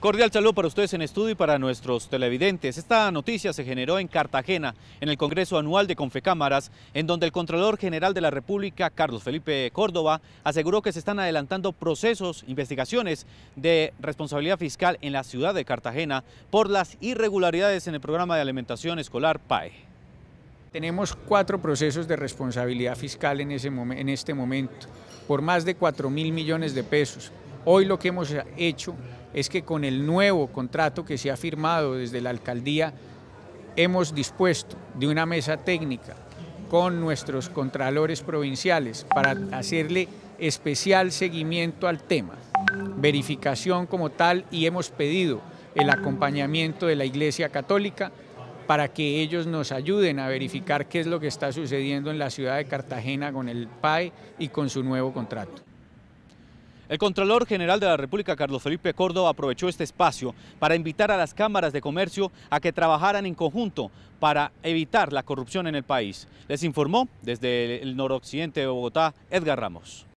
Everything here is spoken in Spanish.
Cordial saludo para ustedes en estudio y para nuestros televidentes. Esta noticia se generó en Cartagena, en el Congreso Anual de Confecámaras, en donde el Contralor General de la República, Carlos Felipe Córdoba, aseguró que se están adelantando procesos, investigaciones de responsabilidad fiscal en la ciudad de Cartagena por las irregularidades en el programa de alimentación escolar PAE. Tenemos cuatro procesos de responsabilidad fiscal en, este momento, por más de 4 mil millones de pesos. Hoy lo que hemos hecho es que con el nuevo contrato que se ha firmado desde la alcaldía, hemos dispuesto de una mesa técnica con nuestros contralores provinciales para hacerle especial seguimiento al tema, verificación como tal y hemos pedido el acompañamiento de la Iglesia Católica para que ellos nos ayuden a verificar qué es lo que está sucediendo en la ciudad de Cartagena con el PAE y con su nuevo contrato. El Contralor General de la República, Carlos Felipe Córdoba, aprovechó este espacio para invitar a las cámaras de comercio a que trabajaran en conjunto para evitar la corrupción en el país. Les informó desde el noroccidente de Bogotá, Edgar Ramos.